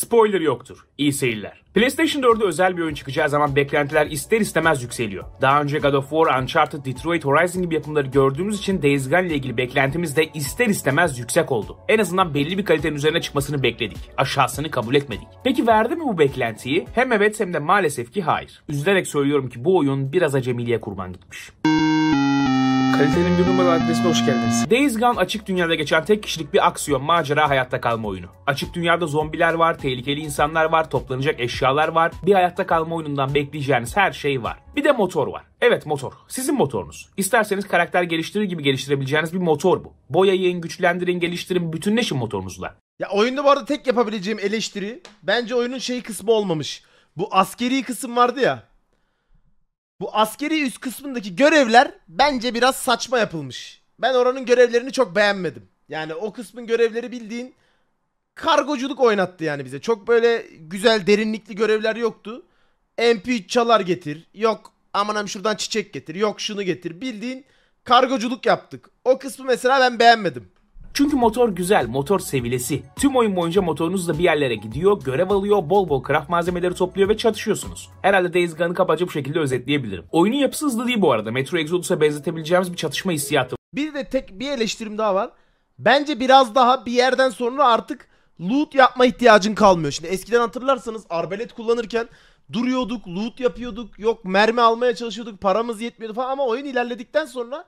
spoiler yoktur. İyi seyirler. PlayStation 4'e özel bir oyun çıkacağı zaman beklentiler ister istemez yükseliyor. Daha önce God of War, Uncharted, Detroit Horizon gibi yapımları gördüğümüz için Days Gone ile ilgili beklentimiz de ister istemez yüksek oldu. En azından belli bir kalitenin üzerine çıkmasını bekledik. Aşağısını kabul etmedik. Peki verdi mi bu beklentiyi? Hem evet hem de maalesef ki hayır. Üzülerek söylüyorum ki bu oyun biraz acemiliğe kurban gitmiş. Kalitenin bir numara adresine hoş geldiniz. Days Gone açık dünyada geçen tek kişilik bir aksiyon macera hayatta kalma oyunu. Açık dünyada zombiler var, tehlikeli insanlar var, toplanacak eşyalar var. Bir hayatta kalma oyunundan bekleyeceğiniz her şey var. Bir de motor var. Evet motor. Sizin motorunuz. İsterseniz karakter geliştirir gibi geliştirebileceğiniz bir motor bu. Boyayın, güçlendirin, geliştirin, bütünleşin motorunuzla. Ya oyunda bu arada tek yapabileceğim eleştiri bence oyunun şey kısmı olmamış. Bu askeri kısım vardı ya. Bu askeri üst kısmındaki görevler bence biraz saçma yapılmış. Ben oranın görevlerini çok beğenmedim. Yani o kısmın görevleri bildiğin kargoculuk oynattı yani bize. Çok böyle güzel derinlikli görevler yoktu. MP3 çalar getir. Yok aman am şuradan çiçek getir. Yok şunu getir. Bildiğin kargoculuk yaptık. O kısmı mesela ben beğenmedim. Çünkü motor güzel, motor sevilesi. Tüm oyun boyunca motorunuzla bir yerlere gidiyor, görev alıyor, bol bol craft malzemeleri topluyor ve çatışıyorsunuz. Herhalde Days Gone'ı kabaca bu şekilde özetleyebilirim. Oyunun yapısı hızlı değil bu arada. Metro Exodus'a benzetebileceğimiz bir çatışma hissiyatı. Bir de tek bir eleştirim daha var. Bence biraz daha bir yerden sonra artık loot yapma ihtiyacın kalmıyor. Şimdi eskiden hatırlarsanız arbelet kullanırken duruyorduk, loot yapıyorduk, yok mermi almaya çalışıyorduk, paramız yetmiyordu falan ama oyun ilerledikten sonra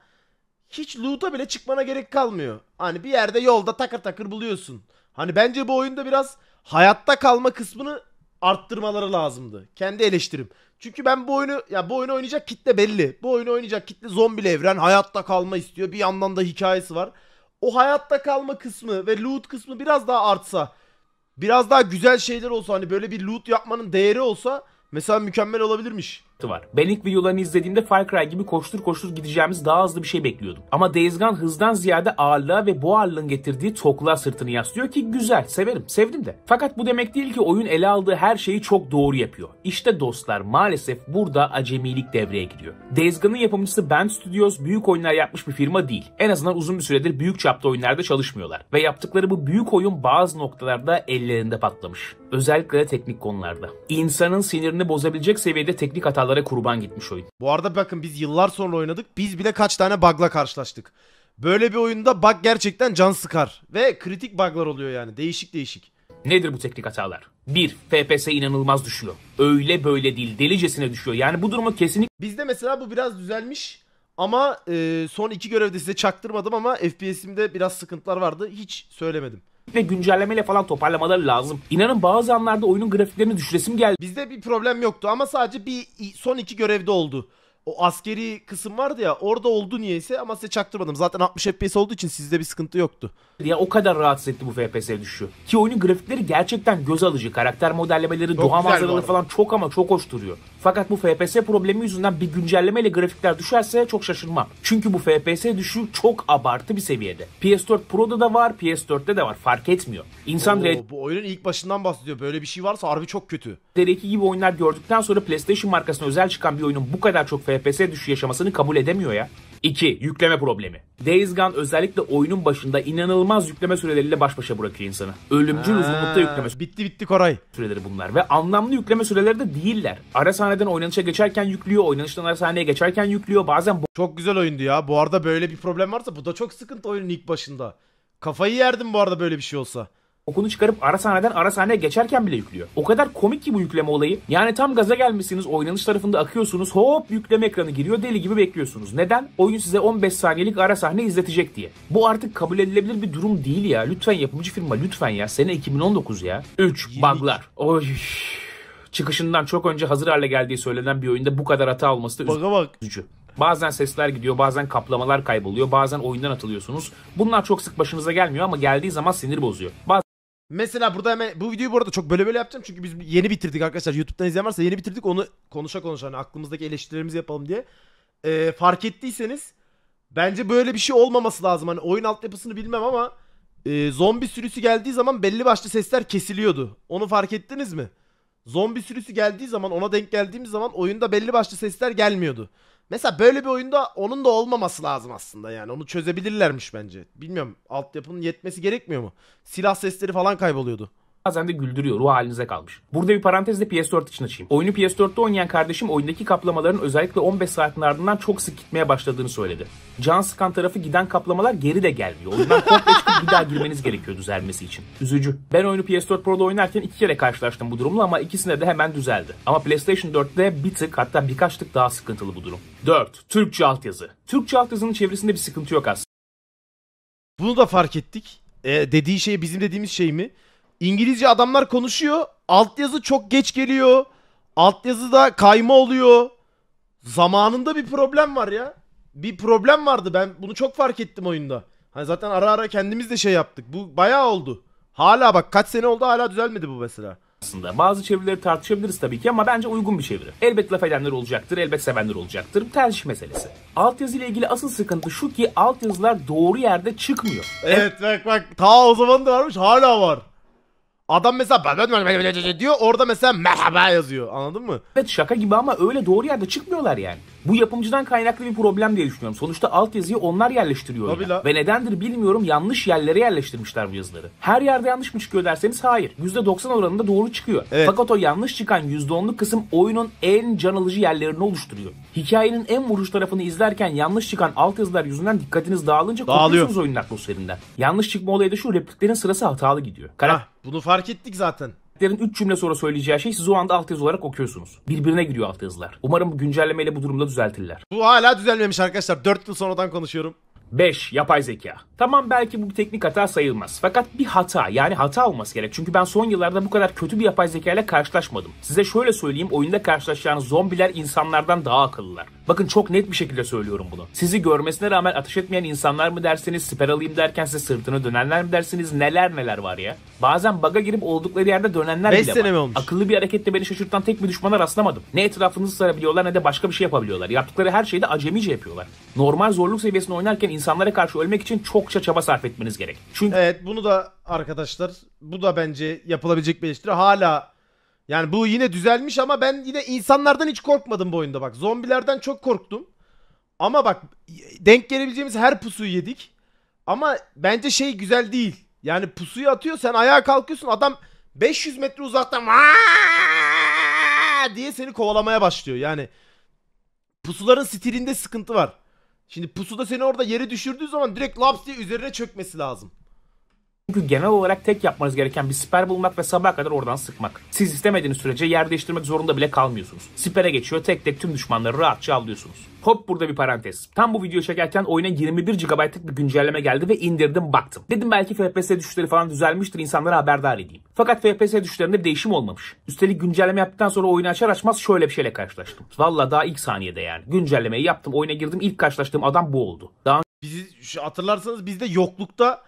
hiç loot'a bile çıkmana gerek kalmıyor. Hani bir yerde yolda takır takır buluyorsun. Hani bence bu oyunda biraz hayatta kalma kısmını arttırmaları lazımdı. Kendi eleştirim. Çünkü ben bu oyunu ya bu oyunu oynayacak kitle belli. Bu oyunu oynayacak kitle zombi evren hayatta kalma istiyor. Bir yandan da hikayesi var. O hayatta kalma kısmı ve loot kısmı biraz daha artsa. Biraz daha güzel şeyler olsa hani böyle bir loot yapmanın değeri olsa mesela mükemmel olabilirmiş konsepti var. Ben ilk videolarını izlediğimde Far Cry gibi koştur koştur gideceğimiz daha hızlı bir şey bekliyordum. Ama Days Gone hızdan ziyade ağırlığa ve bu ağırlığın getirdiği tokluğa sırtını yaslıyor ki güzel, severim, sevdim de. Fakat bu demek değil ki oyun ele aldığı her şeyi çok doğru yapıyor. İşte dostlar maalesef burada acemilik devreye giriyor. Days Gone'ın yapımcısı Band Studios büyük oyunlar yapmış bir firma değil. En azından uzun bir süredir büyük çapta oyunlarda çalışmıyorlar. Ve yaptıkları bu büyük oyun bazı noktalarda ellerinde patlamış. Özellikle de teknik konularda. İnsanın sinirini bozabilecek seviyede teknik hatalara kurban gitmiş oyun. Bu arada bakın biz yıllar sonra oynadık. Biz bile kaç tane bug'la karşılaştık. Böyle bir oyunda bug gerçekten can sıkar. Ve kritik bug'lar oluyor yani. Değişik değişik. Nedir bu teknik hatalar? 1. FPS inanılmaz düşüyor. Öyle böyle değil. Delicesine düşüyor. Yani bu durumu kesinlikle... Bizde mesela bu biraz düzelmiş. Ama e, son iki görevde size çaktırmadım ama FPS'imde biraz sıkıntılar vardı. Hiç söylemedim ve güncellemeyle falan toparlamaları lazım. İnanın bazı anlarda oyunun grafiklerini düşüresim geldi. Bizde bir problem yoktu ama sadece bir son iki görevde oldu. O askeri kısım vardı ya orada oldu niyeyse ama size çaktırmadım. Zaten 60 FPS olduğu için sizde bir sıkıntı yoktu. Ya o kadar rahatsız etti bu FPS düşüşü. Ki oyunun grafikleri gerçekten göz alıcı. Karakter modellemeleri, çok doğa manzaraları falan çok ama çok hoş duruyor. Fakat bu FPS problemi yüzünden bir güncelleme ile grafikler düşerse çok şaşırmam. Çünkü bu FPS düşü çok abartı bir seviyede. PS4 Pro'da da var, PS4'te de var fark etmiyor. İnsan Oo, Bu oyunun ilk başından bahsediyor. Böyle bir şey varsa harbi çok kötü. DR2 gibi oyunlar gördükten sonra PlayStation markasına özel çıkan bir oyunun bu kadar çok FPS düşü yaşamasını kabul edemiyor ya. 2. Yükleme problemi. Days Gone özellikle oyunun başında inanılmaz yükleme süreleriyle baş başa bırakıyor insanı. Ölümcül uzunlukta yükleme Bitti bitti Koray. süreleri bunlar ve anlamlı yükleme süreleri de değiller. Ara hastaneden oynanışa geçerken yüklüyor. Oynanıştan hastaneye geçerken yüklüyor. Bazen Çok güzel oyundu ya. Bu arada böyle bir problem varsa bu da çok sıkıntı oyunun ilk başında. Kafayı yerdim bu arada böyle bir şey olsa. Okunu çıkarıp ara sahneden ara sahneye geçerken bile yüklüyor. O kadar komik ki bu yükleme olayı. Yani tam gaza gelmişsiniz, oynanış tarafında akıyorsunuz, hop yükleme ekranı giriyor, deli gibi bekliyorsunuz. Neden? Oyun size 15 saniyelik ara sahne izletecek diye. Bu artık kabul edilebilir bir durum değil ya. Lütfen yapımcı firma, lütfen ya. Sene 2019 ya. 3. baglar Oy çıkışından çok önce hazır hale geldiği söylenen bir oyunda bu kadar hata olması da Baka bak. üzücü. Bazen sesler gidiyor, bazen kaplamalar kayboluyor, bazen oyundan atılıyorsunuz. Bunlar çok sık başınıza gelmiyor ama geldiği zaman sinir bozuyor. Bazen Mesela burada hemen bu videoyu bu arada çok böyle böyle yapacağım çünkü biz yeni bitirdik arkadaşlar. YouTube'dan izleyen varsa yeni bitirdik onu konuşa konuşa hani aklımızdaki eleştirilerimizi yapalım diye. Ee, fark ettiyseniz bence böyle bir şey olmaması lazım. Hani oyun altyapısını bilmem ama e, zombi sürüsü geldiği zaman belli başlı sesler kesiliyordu. Onu fark ettiniz mi? Zombi sürüsü geldiği zaman ona denk geldiğimiz zaman oyunda belli başlı sesler gelmiyordu. Mesela böyle bir oyunda onun da olmaması lazım aslında yani. Onu çözebilirlermiş bence. Bilmiyorum altyapının yetmesi gerekmiyor mu? Silah sesleri falan kayboluyordu bazen de güldürüyor. Ruh halinize kalmış. Burada bir parantezle PS4 için açayım. Oyunu PS4'te oynayan kardeşim oyundaki kaplamaların özellikle 15 saatin ardından çok sık gitmeye başladığını söyledi. Can sıkan tarafı giden kaplamalar geri de gelmiyor. O yüzden komple çıkıp bir daha girmeniz gerekiyor düzelmesi için. Üzücü. Ben oyunu PS4 Pro'da oynarken iki kere karşılaştım bu durumla ama ikisinde de hemen düzeldi. Ama PlayStation 4'te bir tık hatta birkaç tık daha sıkıntılı bu durum. 4. Türkçe altyazı. Türkçe altyazının çevresinde bir sıkıntı yok aslında. Bunu da fark ettik. E, dediği şey bizim dediğimiz şey mi? İngilizce adamlar konuşuyor. Altyazı çok geç geliyor. da kayma oluyor. Zamanında bir problem var ya. Bir problem vardı. Ben bunu çok fark ettim oyunda. Hani zaten ara ara kendimiz de şey yaptık. Bu bayağı oldu. Hala bak kaç sene oldu hala düzelmedi bu mesela aslında. Bazı çevirileri tartışabiliriz tabii ki ama bence uygun bir çeviri. Elbet laf edenler olacaktır, elbet sevenler olacaktır. Tercih meselesi. Altyazı ile ilgili asıl sıkıntı şu ki altyazılar doğru yerde çıkmıyor. Evet bak bak ta o zaman da varmış hala var. Adam mesela ben diyor orada mesela merhaba yazıyor anladın mı? Evet şaka gibi ama öyle doğru yerde çıkmıyorlar yani. Bu yapımcıdan kaynaklı bir problem diye düşünüyorum. Sonuçta altyazıyı onlar yerleştiriyor. Tabii la. Ve nedendir bilmiyorum yanlış yerlere yerleştirmişler bu yazıları. Her yerde yanlış mı çıkıyor derseniz hayır. %90 oranında doğru çıkıyor. Evet. Fakat o yanlış çıkan %10'luk kısım oyunun en can alıcı yerlerini oluşturuyor. Hikayenin en vuruş tarafını izlerken yanlış çıkan altyazılar yüzünden dikkatiniz dağılınca Dağılıyor. kopuyorsunuz oyunun atmosferinden. Yanlış çıkma olayı da şu repliklerin sırası hatalı gidiyor. Karak, Hah, bunu fark ettik zaten. Erkeklerin 3 cümle sonra söyleyeceği şey siz o anda altyazı olarak okuyorsunuz. Birbirine giriyor altyazılar. Umarım bu güncellemeyle bu durumda düzeltirler. Bu hala düzelmemiş arkadaşlar. 4 yıl sonradan konuşuyorum. 5. Yapay zeka. Tamam belki bu bir teknik hata sayılmaz. Fakat bir hata yani hata olması gerek. Çünkü ben son yıllarda bu kadar kötü bir yapay zeka ile karşılaşmadım. Size şöyle söyleyeyim oyunda karşılaşacağınız zombiler insanlardan daha akıllılar. Bakın çok net bir şekilde söylüyorum bunu. Sizi görmesine rağmen ateş etmeyen insanlar mı dersiniz, siper alayım derken size sırtını dönenler mi dersiniz, neler neler var ya. Bazen baga girip oldukları yerde dönenler Beş bile sene var. Mi olmuş? Akıllı bir hareketle beni şaşırtan tek bir düşmana rastlamadım. Ne etrafınızı sarabiliyorlar ne de başka bir şey yapabiliyorlar. Yaptıkları her şeyi de acemice yapıyorlar. Normal zorluk seviyesinde oynarken insanlara karşı ölmek için çokça çaba sarf etmeniz gerek. Çünkü Evet bunu da arkadaşlar bu da bence yapılabilecek bir eleştiri. Hala yani bu yine düzelmiş ama ben yine insanlardan hiç korkmadım bu oyunda bak. Zombilerden çok korktum. Ama bak denk gelebileceğimiz her pusuyu yedik. Ama bence şey güzel değil. Yani pusuyu atıyor sen ayağa kalkıyorsun adam 500 metre uzaktan diye seni kovalamaya başlıyor. Yani pusuların stilinde sıkıntı var. Şimdi pusu da seni orada yere düşürdüğü zaman direkt laps diye üzerine çökmesi lazım. Çünkü genel olarak tek yapmanız gereken bir siper bulmak ve sabaha kadar oradan sıkmak. Siz istemediğiniz sürece yer değiştirmek zorunda bile kalmıyorsunuz. Sipere geçiyor tek tek tüm düşmanları rahatça avlıyorsunuz. Hop burada bir parantez. Tam bu video çekerken oyuna 21 GB'lık bir güncelleme geldi ve indirdim baktım. Dedim belki FPS düşüşleri falan düzelmiştir insanlara haberdar edeyim. Fakat FPS düşüşlerinde bir değişim olmamış. Üstelik güncelleme yaptıktan sonra oyunu açar açmaz şöyle bir şeyle karşılaştım. Valla daha ilk saniyede yani. Güncellemeyi yaptım oyuna girdim ilk karşılaştığım adam bu oldu. Daha Bizi hatırlarsanız biz de yoklukta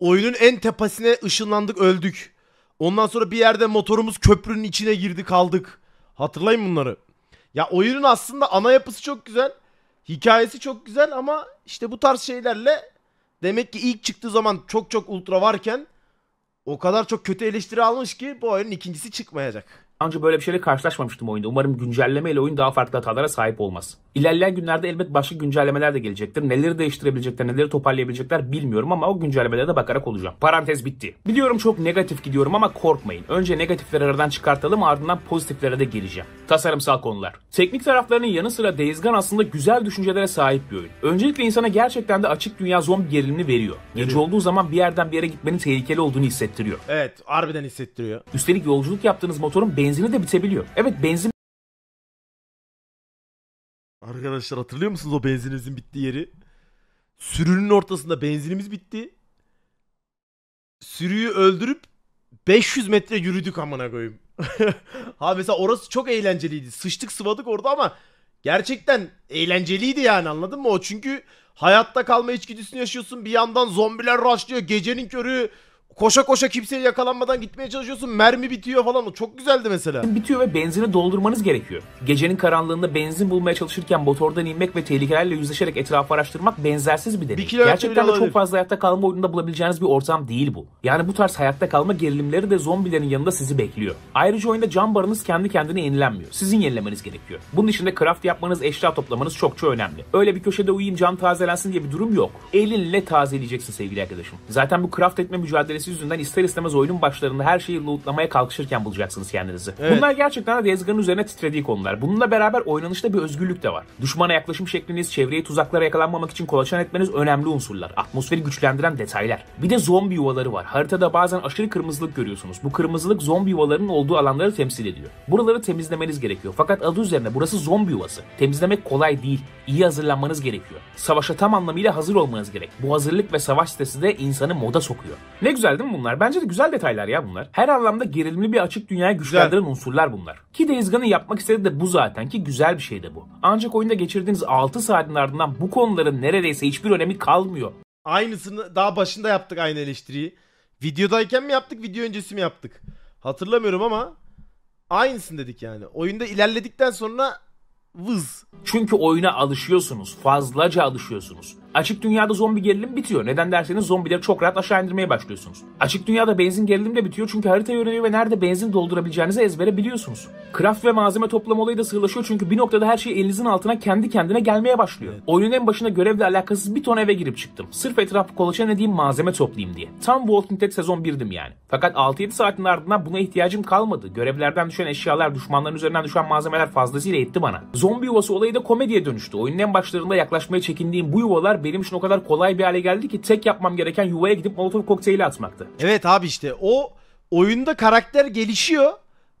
Oyunun en tepesine ışınlandık öldük. Ondan sonra bir yerde motorumuz köprünün içine girdi kaldık. Hatırlayın bunları. Ya oyunun aslında ana yapısı çok güzel. Hikayesi çok güzel ama işte bu tarz şeylerle demek ki ilk çıktığı zaman çok çok ultra varken o kadar çok kötü eleştiri almış ki bu oyunun ikincisi çıkmayacak. Daha önce böyle bir şeyle karşılaşmamıştım oyunda. Umarım güncelleme ile oyun daha farklı hatalara sahip olmaz. İlerleyen günlerde elbet başka güncellemeler de gelecektir. Neleri değiştirebilecekler, neleri toparlayabilecekler bilmiyorum ama o güncellemelere de bakarak olacağım. Parantez bitti. Biliyorum çok negatif gidiyorum ama korkmayın. Önce negatifleri aradan çıkartalım ardından pozitiflere de geleceğim. Tasarımsal konular. Teknik taraflarının yanı sıra Days Gone aslında güzel düşüncelere sahip bir oyun. Öncelikle insana gerçekten de açık dünya zombi gerilimini veriyor. Gece olduğu zaman bir yerden bir yere gitmenin tehlikeli olduğunu hissettiriyor. Evet, harbiden hissettiriyor. Üstelik yolculuk yaptığınız motorun benzini de bitebiliyor. Evet benzin Arkadaşlar hatırlıyor musunuz o benzinimizin bittiği yeri? Sürünün ortasında benzinimiz bitti. Sürüyü öldürüp 500 metre yürüdük amına koyayım. ha mesela orası çok eğlenceliydi. Sıçtık sıvadık orada ama gerçekten eğlenceliydi yani anladın mı o? Çünkü hayatta kalma içgüdüsünü yaşıyorsun. Bir yandan zombiler rastlıyor Gecenin körü koşa koşa kimseye yakalanmadan gitmeye çalışıyorsun. Mermi bitiyor falan. O çok güzeldi mesela. Bitiyor ve benzini doldurmanız gerekiyor. Gecenin karanlığında benzin bulmaya çalışırken motordan inmek ve tehlikelerle yüzleşerek etrafı araştırmak benzersiz bir deneyim. Bir Gerçekten de çok fazla hayatta kalma oyununda bulabileceğiniz bir ortam değil bu. Yani bu tarz hayatta kalma gerilimleri de zombilerin yanında sizi bekliyor. Ayrıca oyunda can barınız kendi kendine yenilenmiyor. Sizin yenilemeniz gerekiyor. Bunun için de craft yapmanız, eşya toplamanız çok çok önemli. Öyle bir köşede uyuyayım can tazelensin diye bir durum yok. Elinle tazeleyeceksin sevgili arkadaşım. Zaten bu craft etme mücadelesi meselesi yüzünden ister istemez oyunun başlarında her şeyi lootlamaya kalkışırken bulacaksınız kendinizi. Evet. Bunlar gerçekten de Rezgan'ın üzerine titrediği konular. Bununla beraber oynanışta bir özgürlük de var. Düşmana yaklaşım şekliniz, çevreyi tuzaklara yakalanmamak için kolaçan etmeniz önemli unsurlar. Atmosferi güçlendiren detaylar. Bir de zombi yuvaları var. Haritada bazen aşırı kırmızılık görüyorsunuz. Bu kırmızılık zombi yuvalarının olduğu alanları temsil ediyor. Buraları temizlemeniz gerekiyor. Fakat adı üzerine burası zombi yuvası. Temizlemek kolay değil. İyi hazırlanmanız gerekiyor. Savaşa tam anlamıyla hazır olmanız gerek. Bu hazırlık ve savaş sitesi de insanı moda sokuyor. Ne güzel detaylar değil mi bunlar? Bence de güzel detaylar ya bunlar. Her anlamda gerilimli bir açık dünyaya güçlendiren güzel. unsurlar bunlar. Ki Days Gone'ı yapmak istedi de bu zaten ki güzel bir şey de bu. Ancak oyunda geçirdiğiniz 6 saatin ardından bu konuların neredeyse hiçbir önemi kalmıyor. Aynısını daha başında yaptık aynı eleştiriyi. Videodayken mi yaptık, video öncesi mi yaptık? Hatırlamıyorum ama aynısını dedik yani. Oyunda ilerledikten sonra vız. Çünkü oyuna alışıyorsunuz, fazlaca alışıyorsunuz. Açık dünyada zombi gerilim bitiyor. Neden derseniz zombileri çok rahat aşağı indirmeye başlıyorsunuz. Açık dünyada benzin gerilim de bitiyor çünkü harita öğreniyor ve nerede benzin doldurabileceğinizi ezbere biliyorsunuz. Craft ve malzeme toplama olayı da sığlaşıyor çünkü bir noktada her şey elinizin altına kendi kendine gelmeye başlıyor. Oyunun en başında görevle alakasız bir ton eve girip çıktım. Sırf etrafı kolaçan edeyim malzeme toplayayım diye. Tam Walking Dead sezon 1'dim yani. Fakat 6-7 saatin ardından buna ihtiyacım kalmadı. Görevlerden düşen eşyalar, düşmanların üzerinden düşen malzemeler fazlasıyla etti bana. Zombi yuvası olayı da komediye dönüştü. Oyunun en başlarında yaklaşmaya çekindiğim bu yuvalar benim için o kadar kolay bir hale geldi ki tek yapmam gereken yuvaya gidip molotov kokteyli atmaktı. Evet abi işte o oyunda karakter gelişiyor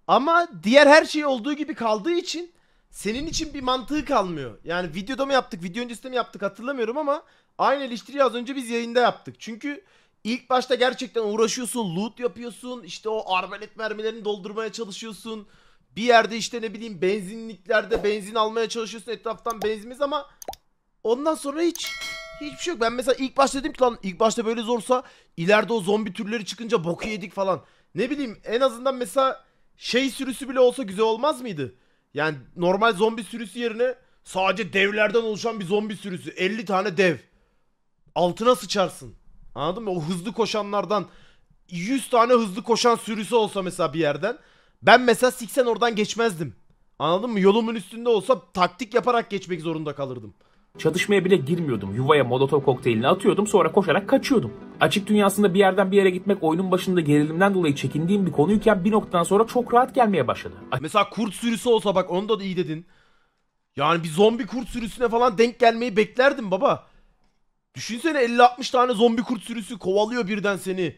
ama diğer her şey olduğu gibi kaldığı için senin için bir mantığı kalmıyor. Yani videoda mı yaptık, video öncesinde mi yaptık hatırlamıyorum ama aynı eleştiriyi az önce biz yayında yaptık. Çünkü ilk başta gerçekten uğraşıyorsun, loot yapıyorsun, işte o arbalet mermilerini doldurmaya çalışıyorsun. Bir yerde işte ne bileyim benzinliklerde benzin almaya çalışıyorsun etraftan benzimiz ama Ondan sonra hiç hiçbir şey yok. Ben mesela ilk başta dedim ki lan ilk başta böyle zorsa ileride o zombi türleri çıkınca boku yedik falan. Ne bileyim en azından mesela şey sürüsü bile olsa güzel olmaz mıydı? Yani normal zombi sürüsü yerine sadece devlerden oluşan bir zombi sürüsü. 50 tane dev. Altına sıçarsın. Anladın mı? O hızlı koşanlardan 100 tane hızlı koşan sürüsü olsa mesela bir yerden. Ben mesela siksen oradan geçmezdim. Anladın mı? Yolumun üstünde olsa taktik yaparak geçmek zorunda kalırdım. Çatışmaya bile girmiyordum. Yuvaya molotov kokteylini atıyordum sonra koşarak kaçıyordum. Açık dünyasında bir yerden bir yere gitmek oyunun başında gerilimden dolayı çekindiğim bir konuyken bir noktadan sonra çok rahat gelmeye başladı. Mesela kurt sürüsü olsa bak onu da iyi dedin. Yani bir zombi kurt sürüsüne falan denk gelmeyi beklerdim baba. Düşünsene 50-60 tane zombi kurt sürüsü kovalıyor birden seni.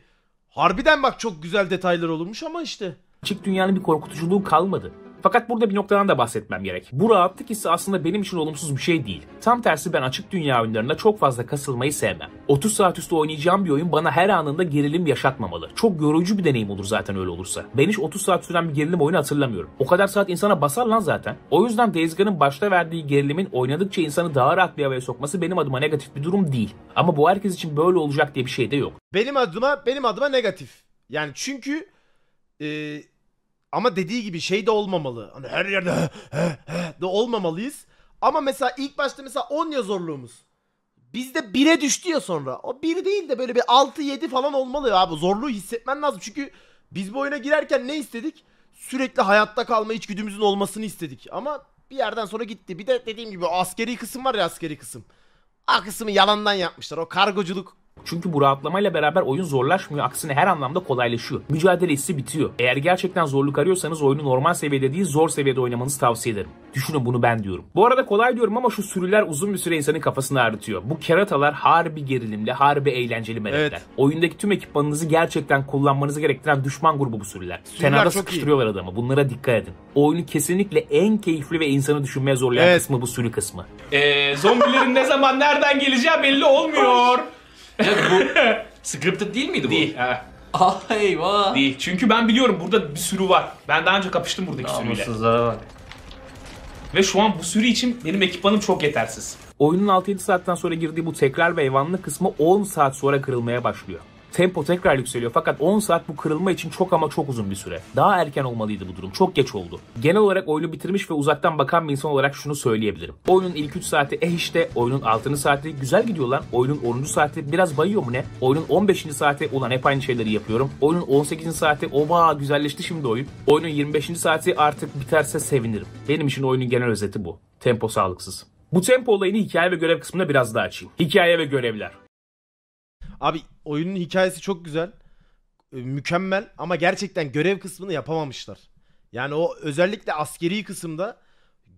Harbiden bak çok güzel detaylar olurmuş ama işte. Açık dünyanın bir korkutuculuğu kalmadı. Fakat burada bir noktadan da bahsetmem gerek. Bu rahatlık ise aslında benim için olumsuz bir şey değil. Tam tersi ben açık dünya oyunlarında çok fazla kasılmayı sevmem. 30 saat üstü oynayacağım bir oyun bana her anında gerilim yaşatmamalı. Çok yorucu bir deneyim olur zaten öyle olursa. Ben hiç 30 saat süren bir gerilim oyunu hatırlamıyorum. O kadar saat insana basar lan zaten. O yüzden Days Gone'ın başta verdiği gerilimin oynadıkça insanı daha rahat bir havaya sokması benim adıma negatif bir durum değil. Ama bu herkes için böyle olacak diye bir şey de yok. Benim adıma benim adıma negatif. Yani çünkü e, ama dediği gibi şey de olmamalı. Hani her yerde he, he, he de olmamalıyız. Ama mesela ilk başta mesela 10 ya zorluğumuz. Bizde 1'e düştü ya sonra. O 1 değil de böyle bir 6-7 falan olmalı ya abi. Zorluğu hissetmen lazım. Çünkü biz bu oyuna girerken ne istedik? Sürekli hayatta kalma içgüdümüzün olmasını istedik. Ama bir yerden sonra gitti. Bir de dediğim gibi askeri kısım var ya askeri kısım. A kısmı yalandan yapmışlar. O kargoculuk çünkü bu rahatlamayla beraber oyun zorlaşmıyor aksine her anlamda kolaylaşıyor. Mücadele hissi bitiyor. Eğer gerçekten zorluk arıyorsanız oyunu normal seviyede değil zor seviyede oynamanızı tavsiye ederim. Düşünün bunu ben diyorum. Bu arada kolay diyorum ama şu sürüler uzun bir süre insanın kafasını ağrıtıyor. Bu keratalar harbi gerilimli, harbi eğlenceli melekler. Evet. Oyundaki tüm ekipmanınızı gerçekten kullanmanızı gerektiren düşman grubu bu sürüler. sürüler Kenarda sıkıştırıyorlar iyi. adamı. Bunlara dikkat edin. Oyunu kesinlikle en keyifli ve insanı düşünmeye zorlayan evet. kısmı bu sürü kısmı. Ee, zombilerin ne zaman nereden geleceği belli olmuyor. Ya bu scripted değil miydi bu? Değil. Ay Ah Değil. Çünkü ben biliyorum burada bir sürü var. Ben daha önce kapıştım buradaki sürüyle. Namussuzlara bak. Ve şu an bu sürü için benim ekipmanım çok yetersiz. Oyunun 6-7 saatten sonra girdiği bu tekrar ve eyvanlı kısmı 10 saat sonra kırılmaya başlıyor. Tempo tekrar yükseliyor fakat 10 saat bu kırılma için çok ama çok uzun bir süre. Daha erken olmalıydı bu durum. Çok geç oldu. Genel olarak oyunu bitirmiş ve uzaktan bakan bir insan olarak şunu söyleyebilirim. Oyunun ilk 3 saati eh işte, oyunun 6. saati güzel gidiyor lan. Oyunun 10. saati biraz bayıyor mu ne? Oyunun 15. saati ulan hep aynı şeyleri yapıyorum. Oyunun 18. saati oba güzelleşti şimdi oyun. Oyunun 25. saati artık biterse sevinirim. Benim için oyunun genel özeti bu. Tempo sağlıksız. Bu tempo olayını hikaye ve görev kısmında biraz daha açayım. Hikaye ve görevler. Abi oyunun hikayesi çok güzel. Ee, mükemmel ama gerçekten görev kısmını yapamamışlar. Yani o özellikle askeri kısımda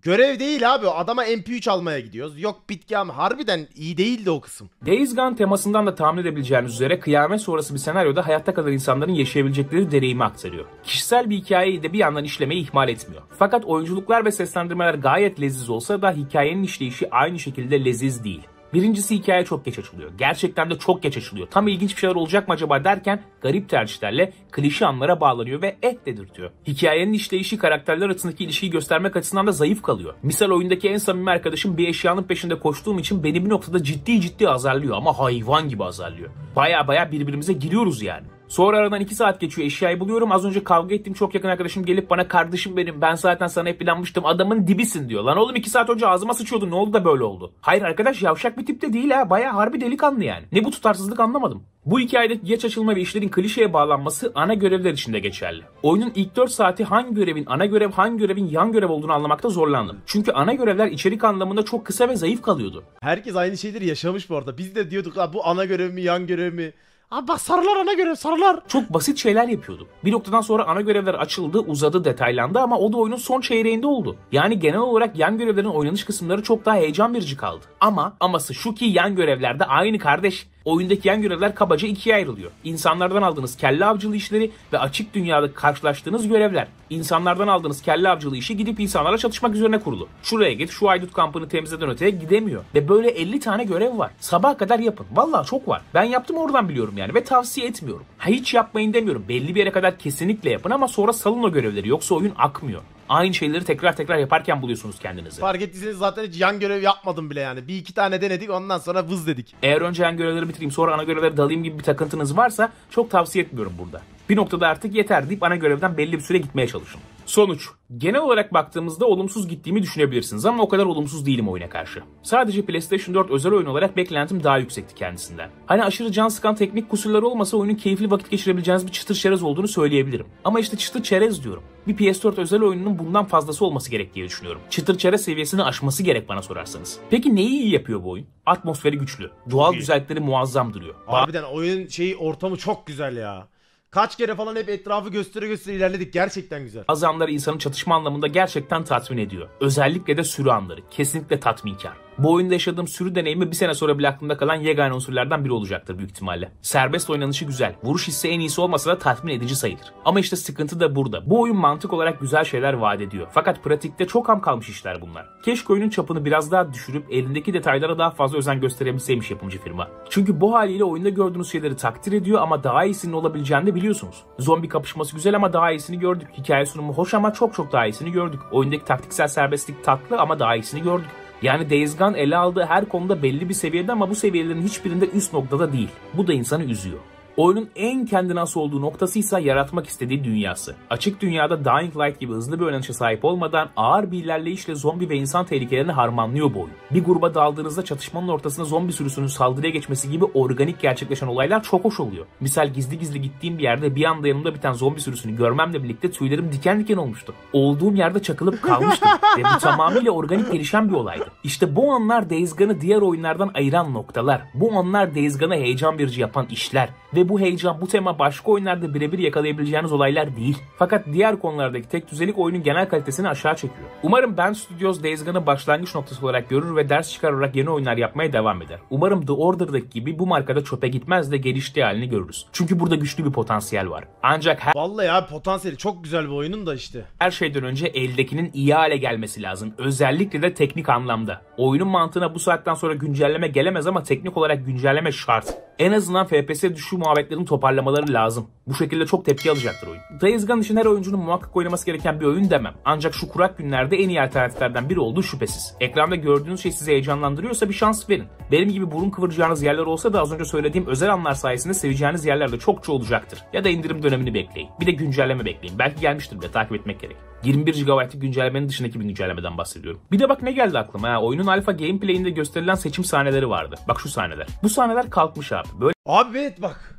Görev değil abi adama MP3 almaya gidiyoruz. Yok bitki ama harbiden iyi değildi o kısım. Days Gone temasından da tahmin edebileceğiniz üzere kıyamet sonrası bir senaryoda hayatta kalan insanların yaşayabilecekleri deneyimi aktarıyor. Kişisel bir hikayeyi de bir yandan işlemeyi ihmal etmiyor. Fakat oyunculuklar ve seslendirmeler gayet leziz olsa da hikayenin işleyişi aynı şekilde leziz değil. Birincisi hikaye çok geç açılıyor. Gerçekten de çok geç açılıyor. Tam ilginç bir şeyler olacak mı acaba derken garip tercihlerle klişe anlara bağlanıyor ve et dedirtiyor. Hikayenin işleyişi karakterler arasındaki ilişkiyi göstermek açısından da zayıf kalıyor. Misal oyundaki en samimi arkadaşım bir eşyanın peşinde koştuğum için beni bir noktada ciddi ciddi azarlıyor ama hayvan gibi azarlıyor. Baya baya birbirimize giriyoruz yani. Sonra aradan 2 saat geçiyor eşyayı buluyorum. Az önce kavga ettim çok yakın arkadaşım gelip bana kardeşim benim ben zaten sana hep planmıştım adamın dibisin diyor. Lan oğlum 2 saat önce ağzıma sıçıyordu ne oldu da böyle oldu. Hayır arkadaş yavşak bir tip de değil ha baya harbi delikanlı yani. Ne bu tutarsızlık anlamadım. Bu hikayedeki geç açılma ve işlerin klişeye bağlanması ana görevler içinde geçerli. Oyunun ilk 4 saati hangi görevin ana görev hangi görevin yan görev olduğunu anlamakta zorlandım. Çünkü ana görevler içerik anlamında çok kısa ve zayıf kalıyordu. Herkes aynı şeyleri yaşamış bu arada. Biz de diyorduk bu ana görev mi yan görev mi? Abi bak sarılar ana görev sarılar. Çok basit şeyler yapıyordum Bir noktadan sonra ana görevler açıldı, uzadı, detaylandı ama o da oyunun son çeyreğinde oldu. Yani genel olarak yan görevlerin oynanış kısımları çok daha heyecan verici kaldı. Ama aması şu ki yan görevlerde aynı kardeş. Oyundaki yan görevler kabaca ikiye ayrılıyor. İnsanlardan aldığınız kelle avcılığı işleri ve açık dünyada karşılaştığınız görevler. İnsanlardan aldığınız kelle avcılığı işi gidip insanlarla çatışmak üzerine kurulu. Şuraya git, şu aydut kampını temizleden öteye gidemiyor. Ve böyle 50 tane görev var. Sabah kadar yapın. Valla çok var. Ben yaptım oradan biliyorum yani ve tavsiye etmiyorum. Ha, hiç yapmayın demiyorum. Belli bir yere kadar kesinlikle yapın ama sonra salın o görevleri. Yoksa oyun akmıyor aynı şeyleri tekrar tekrar yaparken buluyorsunuz kendinizi. Fark ettiyseniz zaten hiç yan görev yapmadım bile yani. Bir iki tane denedik ondan sonra vız dedik. Eğer önce yan görevleri bitireyim sonra ana görevleri dalayım gibi bir takıntınız varsa çok tavsiye etmiyorum burada. Bir noktada artık yeter deyip ana görevden belli bir süre gitmeye çalışın. Sonuç. Genel olarak baktığımızda olumsuz gittiğimi düşünebilirsiniz ama o kadar olumsuz değilim oyuna karşı. Sadece PlayStation 4 özel oyun olarak beklentim daha yüksekti kendisinden. Hani aşırı can sıkan teknik kusurları olmasa oyunun keyifli vakit geçirebileceğiniz bir çıtır çerez olduğunu söyleyebilirim. Ama işte çıtır çerez diyorum. Bir PS4 özel oyununun bundan fazlası olması gerek diye düşünüyorum. Çıtır çerez seviyesini aşması gerek bana sorarsanız. Peki neyi iyi yapıyor bu oyun? Atmosferi güçlü. Doğal güzellikleri muazzam duruyor. Harbiden oyun şeyi ortamı çok güzel ya. Kaç kere falan hep etrafı göstere göstere ilerledik. Gerçekten güzel. Bazı anlar insanı çatışma anlamında gerçekten tatmin ediyor. Özellikle de sürü anları. Kesinlikle tatminkar. Bu oyunda yaşadığım sürü deneyimi bir sene sonra bile aklımda kalan yegane unsurlardan biri olacaktır büyük ihtimalle. Serbest oynanışı güzel. Vuruş hissi en iyisi olmasa da tatmin edici sayılır. Ama işte sıkıntı da burada. Bu oyun mantık olarak güzel şeyler vaat ediyor. Fakat pratikte çok ham kalmış işler bunlar. Keşke oyunun çapını biraz daha düşürüp elindeki detaylara daha fazla özen gösterebilseymiş yapımcı firma. Çünkü bu haliyle oyunda gördüğünüz şeyleri takdir ediyor ama daha iyisinin olabileceğini de biliyorsunuz. Zombi kapışması güzel ama daha iyisini gördük. Hikaye sunumu hoş ama çok çok daha iyisini gördük. Oyundaki taktiksel serbestlik tatlı ama daha iyisini gördük. Yani Days Gone ele aldığı her konuda belli bir seviyede ama bu seviyelerin hiçbirinde üst noktada değil. Bu da insanı üzüyor. Oyunun en kendine has olduğu noktası ise yaratmak istediği dünyası. Açık dünyada Dying Light gibi hızlı bir oynanışa sahip olmadan ağır bir ilerleyişle zombi ve insan tehlikelerini harmanlıyor bu oyun. Bir gruba daldığınızda çatışmanın ortasında zombi sürüsünün saldırıya geçmesi gibi organik gerçekleşen olaylar çok hoş oluyor. Misal gizli gizli gittiğim bir yerde bir anda yanımda biten zombi sürüsünü görmemle birlikte tüylerim diken diken olmuştu. Olduğum yerde çakılıp kalmıştım ve bu tamamıyla organik gelişen bir olaydı. İşte bu anlar Days Gone'ı diğer oyunlardan ayıran noktalar. Bu anlar Days Gone'ı heyecan verici yapan işler ve bu heyecan, bu tema başka oyunlarda birebir yakalayabileceğiniz olaylar değil. Fakat diğer konulardaki tek düzelik oyunun genel kalitesini aşağı çekiyor. Umarım Ben Studios Days Gone'ı başlangıç noktası olarak görür ve ders çıkararak yeni oyunlar yapmaya devam eder. Umarım The Order'daki gibi bu markada çöpe gitmez de geliştiği halini görürüz. Çünkü burada güçlü bir potansiyel var. Ancak her... Vallahi abi potansiyeli çok güzel bir oyunun da işte. Her şeyden önce eldekinin iyi hale gelmesi lazım. Özellikle de teknik anlamda. Oyunun mantığına bu saatten sonra güncelleme gelemez ama teknik olarak güncelleme şart. En azından FPS düşü muhabbet isabetlerini toparlamaları lazım. Bu şekilde çok tepki alacaktır oyun. Days Gone için her oyuncunun muhakkak oynaması gereken bir oyun demem. Ancak şu kurak günlerde en iyi alternatiflerden biri olduğu şüphesiz. Ekranda gördüğünüz şey sizi heyecanlandırıyorsa bir şans verin. Benim gibi burun kıvıracağınız yerler olsa da az önce söylediğim özel anlar sayesinde seveceğiniz yerler de çokça olacaktır. Ya da indirim dönemini bekleyin. Bir de güncelleme bekleyin. Belki gelmiştir bile takip etmek gerek. 21 GB'lık güncellemenin dışındaki bir güncellemeden bahsediyorum. Bir de bak ne geldi aklıma ha. Oyunun alfa gameplay'inde gösterilen seçim sahneleri vardı. Bak şu sahneler. Bu sahneler kalkmış abi. Böyle Abi evet bak.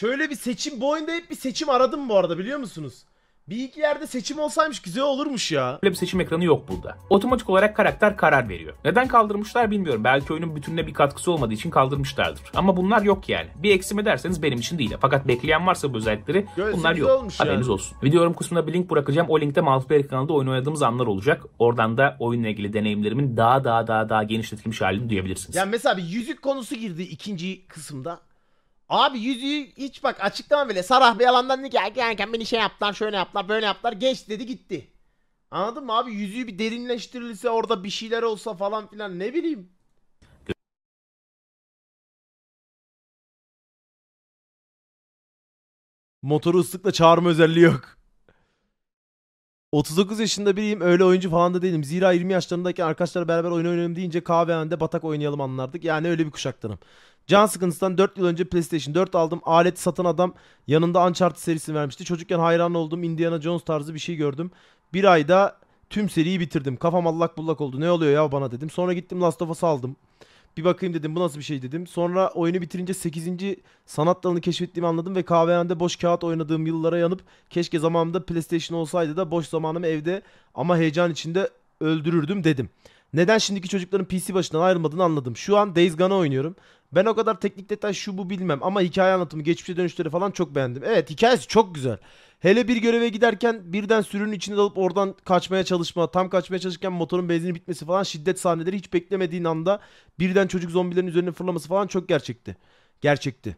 Şöyle bir seçim bu oyunda hep bir seçim aradım bu arada biliyor musunuz? Bir iki yerde seçim olsaymış güzel olurmuş ya. Böyle bir seçim ekranı yok burada. Otomatik olarak karakter karar veriyor. Neden kaldırmışlar bilmiyorum. Belki oyunun bütününe bir katkısı olmadığı için kaldırmışlardır. Ama bunlar yok yani. Bir eksime derseniz benim için değil. Fakat bekleyen varsa bu özellikleri Gözümüz bunlar yok. Olmuş Haberiniz olsun. Video yorum kısmına bir link bırakacağım. O linkte multiplayer kanalda oyun oynadığımız anlar olacak. Oradan da oyunla ilgili deneyimlerimin daha daha daha daha genişletilmiş halini duyabilirsiniz. Yani mesela bir yüzük konusu girdi ikinci kısımda. Abi yüzüğü hiç bak açıklama bile. Sarah bir yalandan dedi ki erken beni şey yaptılar şöyle yaptılar böyle yaptılar geç dedi gitti. Anladın mı abi yüzüğü bir derinleştirilse orada bir şeyler olsa falan filan ne bileyim. Motoru ıslıkla çağırma özelliği yok. 39 yaşında biriyim öyle oyuncu falan da değilim. Zira 20 yaşlarındayken arkadaşlar beraber oyun oynayalım deyince kahvehanede batak oynayalım anlardık. Yani öyle bir kuşaktanım. Can sıkıntısından 4 yıl önce PlayStation 4 aldım. Alet satan adam yanında Uncharted serisini vermişti. Çocukken hayran oldum Indiana Jones tarzı bir şey gördüm. Bir ayda tüm seriyi bitirdim. Kafam allak bullak oldu. Ne oluyor ya bana dedim. Sonra gittim Last of Us aldım. Bir bakayım dedim bu nasıl bir şey dedim. Sonra oyunu bitirince 8. sanat dalını keşfettiğimi anladım ve kahvehanede boş kağıt oynadığım yıllara yanıp keşke zamanımda PlayStation olsaydı da boş zamanımı evde ama heyecan içinde öldürürdüm dedim. Neden şimdiki çocukların PC başından ayrılmadığını anladım. Şu an Days Gone'ı oynuyorum. Ben o kadar teknik detay şu bu bilmem ama hikaye anlatımı, geçmişe dönüşleri falan çok beğendim. Evet hikayesi çok güzel. Hele bir göreve giderken birden sürünün içine dalıp oradan kaçmaya çalışma, tam kaçmaya çalışırken motorun benzini bitmesi falan şiddet sahneleri hiç beklemediğin anda birden çocuk zombilerin üzerine fırlaması falan çok gerçekti. Gerçekti.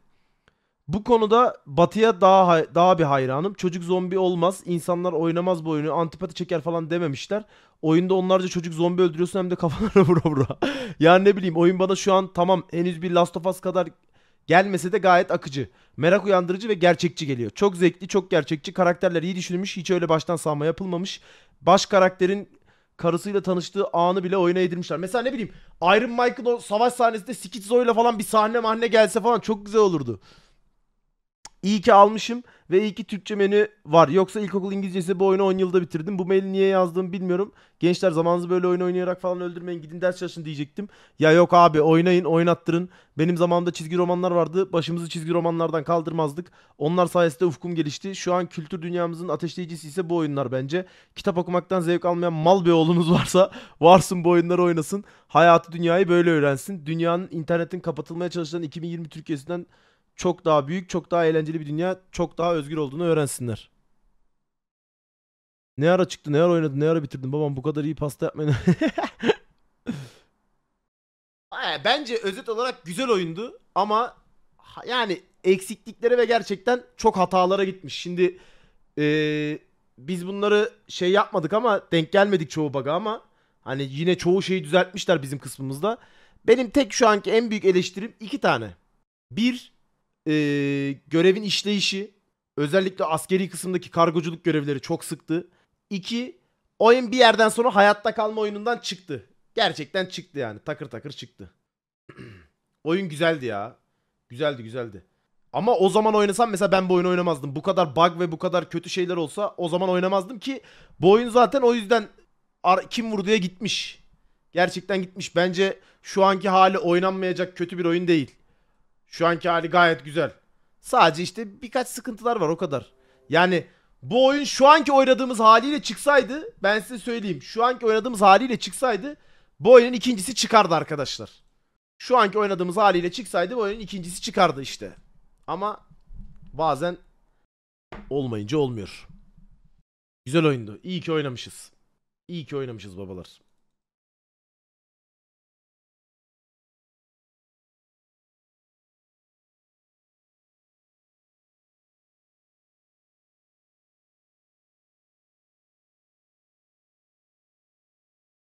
Bu konuda Batı'ya daha daha bir hayranım. Çocuk zombi olmaz, insanlar oynamaz bu oyunu, antipati çeker falan dememişler. Oyunda onlarca çocuk zombi öldürüyorsun hem de kafalarına vura vura. yani ne bileyim oyun bana şu an tamam henüz bir Last of Us kadar gelmese de gayet akıcı. Merak uyandırıcı ve gerçekçi geliyor. Çok zevkli, çok gerçekçi. Karakterler iyi düşünülmüş, hiç öyle baştan salma yapılmamış. Baş karakterin karısıyla tanıştığı anı bile oyuna yedirmişler. Mesela ne bileyim Iron Mike'ın o savaş sahnesinde Skitzo'yla falan bir sahne mahne gelse falan çok güzel olurdu. İyi ki almışım ve iyi ki Türkçe menü var. Yoksa ilkokul İngilizcesi bu oyunu 10 yılda bitirdim. Bu maili niye yazdığımı bilmiyorum. Gençler zamanınızı böyle oyun oynayarak falan öldürmeyin. Gidin ders çalışın diyecektim. Ya yok abi oynayın oynattırın. Benim zamanımda çizgi romanlar vardı. Başımızı çizgi romanlardan kaldırmazdık. Onlar sayesinde ufkum gelişti. Şu an kültür dünyamızın ateşleyicisi ise bu oyunlar bence. Kitap okumaktan zevk almayan mal bir oğlunuz varsa varsın bu oyunları oynasın. Hayatı dünyayı böyle öğrensin. Dünyanın internetin kapatılmaya çalışılan 2020 Türkiye'sinden çok daha büyük, çok daha eğlenceli bir dünya, çok daha özgür olduğunu öğrensinler. Ne ara çıktı, ne ara oynadı, ne ara bitirdin babam bu kadar iyi pasta yapmayın. Bence özet olarak güzel oyundu ama yani eksikliklere ve gerçekten çok hatalara gitmiş. Şimdi eee, biz bunları şey yapmadık ama denk gelmedik çoğu bug'a ama hani yine çoğu şeyi düzeltmişler bizim kısmımızda. Benim tek şu anki en büyük eleştirim iki tane. Bir, e, görevin işleyişi özellikle askeri kısımdaki kargoculuk görevleri çok sıktı. İki oyun bir yerden sonra hayatta kalma oyunundan çıktı. Gerçekten çıktı yani takır takır çıktı. oyun güzeldi ya. Güzeldi güzeldi. Ama o zaman oynasam mesela ben bu oyunu oynamazdım. Bu kadar bug ve bu kadar kötü şeyler olsa o zaman oynamazdım ki bu oyun zaten o yüzden kim vurduya gitmiş. Gerçekten gitmiş. Bence şu anki hali oynanmayacak kötü bir oyun değil. Şu anki hali gayet güzel. Sadece işte birkaç sıkıntılar var o kadar. Yani bu oyun şu anki oynadığımız haliyle çıksaydı ben size söyleyeyim. Şu anki oynadığımız haliyle çıksaydı bu oyunun ikincisi çıkardı arkadaşlar. Şu anki oynadığımız haliyle çıksaydı bu oyunun ikincisi çıkardı işte. Ama bazen olmayınca olmuyor. Güzel oyundu. İyi ki oynamışız. İyi ki oynamışız babalar.